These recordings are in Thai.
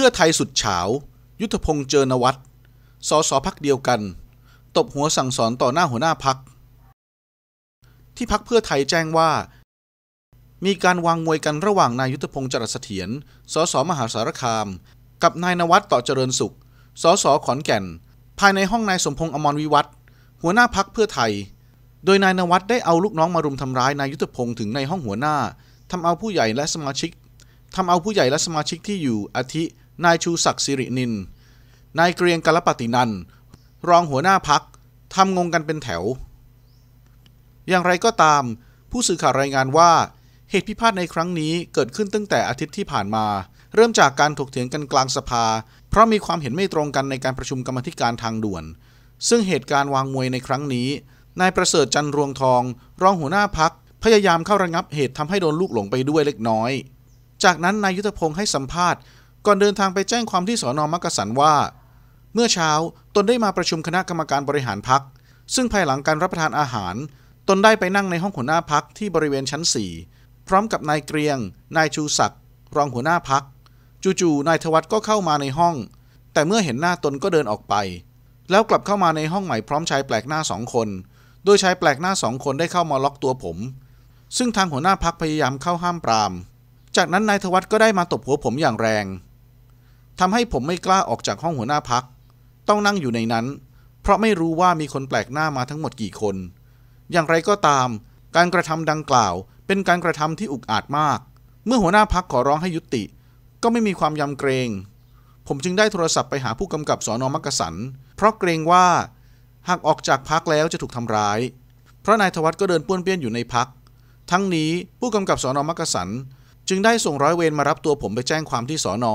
พื่อไทยสุดเฉายุทธพงษ์เจรนวัตสอสอพักเดียวกัน ตบหัวสั่งสอนต่อหน้าหัวหน้าพัก ที่พักเพื่อไทยแจ้งว่า มีการวางมวยกันระหว่างนายยุทธพงษ์จรัสเถียรสอสอมหาสารคาม กับนายนวัตต่อเจริญสุขสอสอขอนแก่น ภายในห้องนายสมพงษ์อมรวิวัฒหัวหน้าพักเพื่อไทย โดยนายนวัตได้เอาลูกน้องมารุมทำร้ายนายยุทธพงษ์ถึงในห้องหัวหน้า ทำเอาผู้ใหญ่และสมาชิก ทำเอาผู้ใหญ่และสมาชิกที่อยู่อาทินายชูศักดิ์สิรินิน นายเกรียงกลปฏินันรองหัวหน้าพักทำงงกันเป็นแถว อย่างไรก็ตาม ผู้สื่อข่าวรายงานว่าเหตุพิพาทในครั้งนี้ เกิดขึ้นตั้งแต่อาทิตย์ที่ผ่านมา เริ่มจากการถกเถียงกันกลางสภา เพราะมีความเห็นไม่ตรงกันในการประชุมกรรมธิการทางด่วน ซึ่งเหตุการณ์วางมวยในครั้งนี้นายประเสริฐจันรวงทอง รองหัวหน้าพักพยายามเข้าระงับเหตุทำให้โดนลูกหลงไปด้วยเล็กน้อย จากนั้นนายยุทธพงศ์ให้สัมภาษณ์ก่อนเดินทางไปแจ้งความที่สอนอมักกะสันว่า เมื่อเช้า ตนได้มาประชุมคณะกรรมการบริหารพัก ซึ่งภายหลังการรับประทานอาหาร ตนได้ไปนั่งในห้องหัวหน้าพักที่บริเวณชั้น 4 พร้อมกับนายเกรียง นายชูศักดิ์รองหัวหน้าพัก จู่ๆนายทวัตก็เข้ามาในห้อง แต่เมื่อเห็นหน้าตนก็เดินออกไป แล้วกลับเข้ามาในห้องใหม่พร้อมชายแปลกหน้าสองคน โดยชายแปลกหน้าสองคนได้เข้ามาล็อกตัวผม ซึ่งทางหัวหน้าพักพยายามเข้าห้ามปรามจากนั้นนายทวัตก็ได้มาตบหัวผมอย่างแรงทำให้ผมไม่กล้าออกจากห้องหัวหน้าพัก ต้องนั่งอยู่ในนั้น เพราะไม่รู้ว่ามีคนแปลกหน้ามาทั้งหมดกี่คน อย่างไรก็ตาม การกระทำดังกล่าวเป็นการกระทำที่อุกอาจมาก เมื่อหัวหน้าพักขอร้องให้ยุติ ก็ไม่มีความยำเกรง ผมจึงได้โทรศัพท์ไปหาผู้กำกับสอนอมักกะสันเพราะเกรงว่า หากออกจากพักแล้วจะถูกทำร้าย เพราะนายทวัตก็เดินป้วนเปี้ยนอยู่ในพัก ทั้งนี้ ผู้กำกับสอนอมักกะสันจึงได้ส่งร้อยเวรมารับตัวผมไปแจ้งความที่สอนอ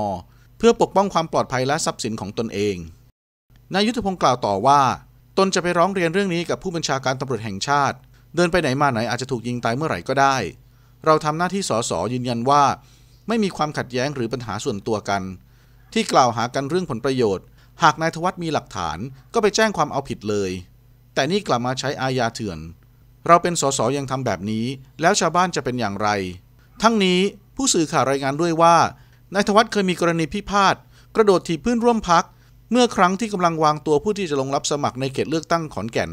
พื่อปกป้องความปลอดภัยและทรัพย์สินของตนเอง นายยุทธพงศ์กล่าวต่อว่า ตนจะไปร้องเรียนเรื่องนี้กับผู้บัญชาการตำรวจแห่งชาติ เดินไปไหนมาไหนอาจจะถูกยิงตายเมื่อไหร่ก็ได้ เราทำหน้าที่สสยืนยันว่า ไม่มีความขัดแย้งหรือปัญหาส่วนตัวกัน ที่กล่าวหากันเรื่องผลประโยชน์ หากนายทวัฒมีหลักฐานก็ไปแจ้งความเอาผิดเลย แต่นี่กลับมาใช้อาญาเถื่อน เราเป็นสสยังทำแบบนี้ แล้วชาวบ้านจะเป็นอย่างไร ทั้งนี้ผู้สื่อข่าวรายงานด้วยว่านายธวัฒน์เคยมีกรณีพิพาทกระโดดถีบเพื่อนร่วมพัก เมื่อครั้งที่กำลังวางตัวผู้ที่จะลงรับสมัครในเขตเลือกตั้งขอนแก่น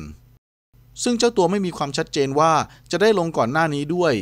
ซึ่งเจ้าตัวไม่มีความชัดเจนว่าจะได้ลงก่อนหน้านี้ด้วย